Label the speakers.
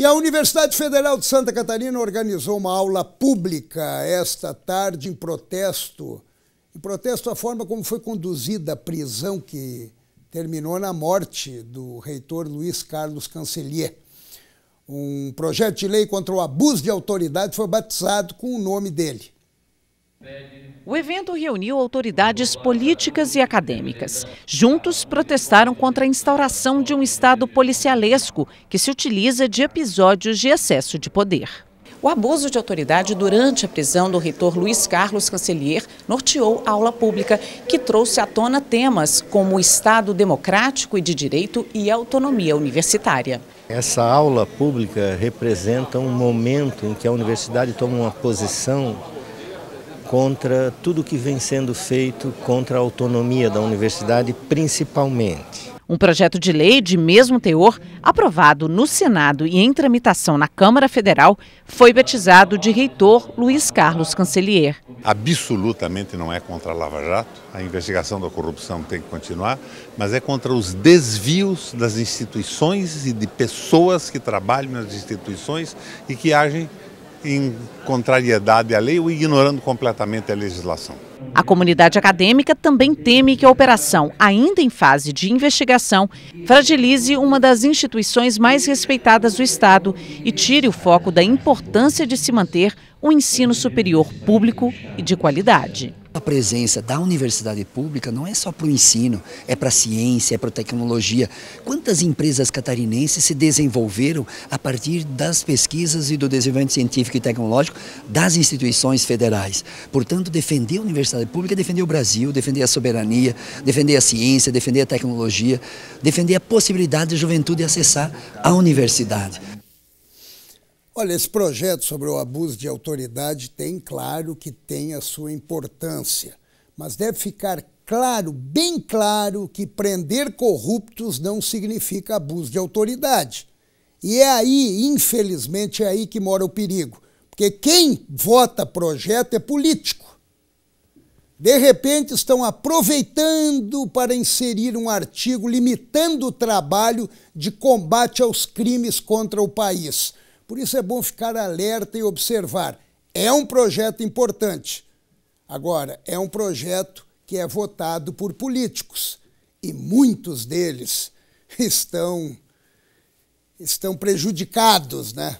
Speaker 1: E a Universidade Federal de Santa Catarina organizou uma aula pública esta tarde em protesto, em protesto à forma como foi conduzida a prisão que terminou na morte do reitor Luiz Carlos Cancelier. Um projeto de lei contra o abuso de autoridade foi batizado com o nome dele.
Speaker 2: O evento reuniu autoridades políticas e acadêmicas. Juntos, protestaram contra a instauração de um Estado policialesco que se utiliza de episódios de excesso de poder. O abuso de autoridade durante a prisão do reitor Luiz Carlos Cancelier norteou a aula pública, que trouxe à tona temas como o Estado democrático e de direito e autonomia universitária.
Speaker 3: Essa aula pública representa um momento em que a universidade toma uma posição contra tudo que vem sendo feito contra a autonomia da universidade, principalmente.
Speaker 2: Um projeto de lei de mesmo teor, aprovado no Senado e em tramitação na Câmara Federal, foi batizado de reitor Luiz Carlos Cancelier.
Speaker 3: Absolutamente não é contra a Lava Jato, a investigação da corrupção tem que continuar, mas é contra os desvios das instituições e de pessoas que trabalham nas instituições e que agem em contrariedade à lei ou ignorando completamente a legislação.
Speaker 2: A comunidade acadêmica também teme que a operação, ainda em fase de investigação, fragilize uma das instituições mais respeitadas do Estado e tire o foco da importância de se manter um ensino superior público e de qualidade própria presença da universidade pública não é só para o ensino, é para
Speaker 4: a ciência, é para a tecnologia. Quantas empresas catarinenses se desenvolveram a partir das pesquisas e do desenvolvimento científico e tecnológico das instituições federais? Portanto, defender a universidade pública é defender o Brasil, defender a soberania, defender a ciência, defender a tecnologia, defender a possibilidade da juventude acessar a universidade.
Speaker 1: Olha, esse projeto sobre o abuso de autoridade tem, claro, que tem a sua importância, mas deve ficar claro, bem claro, que prender corruptos não significa abuso de autoridade. E é aí, infelizmente, é aí que mora o perigo. Porque quem vota projeto é político. De repente estão aproveitando para inserir um artigo limitando o trabalho de combate aos crimes contra o país. Por isso é bom ficar alerta e observar. É um projeto importante. Agora, é um projeto que é votado por políticos e muitos deles estão estão prejudicados, né?